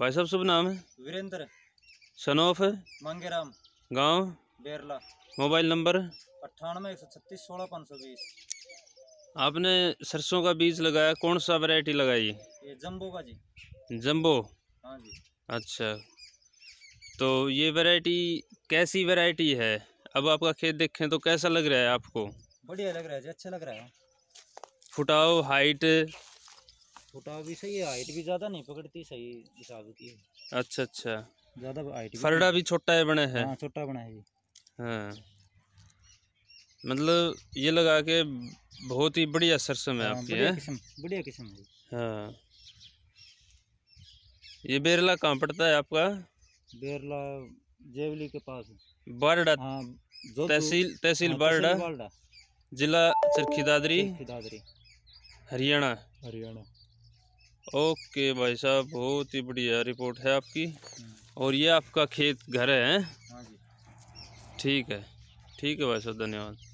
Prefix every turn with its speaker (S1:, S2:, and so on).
S1: भाई साहब शुभ नाम है वीरेंद्र सनोफ मंगेराम गांव बेरला मोबाइल नंबर
S2: अट्ठानवे एक सौ छत्तीस सोलह पाँच सौ बीस
S1: आपने सरसों का बीज लगाया कौन सा वैरायटी लगाई
S2: ये जम्बो का जी जम्बो हाँ जी
S1: अच्छा तो ये वैरायटी कैसी वैरायटी है अब आपका खेत देखें तो कैसा लग रहा है आपको
S2: बढ़िया लग रहा है जी अच्छा लग रहा है
S1: फुटाओ हाइट
S2: फुटाव भी सही है हाइट भी ज़्यादा नहीं पकड़ती सही हिसाब की
S1: अच्छा अच्छा ज़्यादा हाइट फरड़ा भी छोटा है बने है हाँ, छोटा बना है हाँ मतलब ये लगा के बहुत ही बढ़िया सरसम है हाँ, आ, आपकी बढ़िया किस्म बढ़िया
S2: किस्म है
S1: हाँ ये बेरला कहाँ पड़ता है आपका
S2: बेरला जेवली के
S1: पास बारडा हाँ, हाँ, तहसील तहसील हाँ, बारडा जिला चरखी दादरी हरियाणा हरियाणा ओके भाई साहब बहुत ही बढ़िया रिपोर्ट है आपकी हाँ। और ये आपका खेत घर है हाँ ठीक है ठीक है भाई साहब धन्यवाद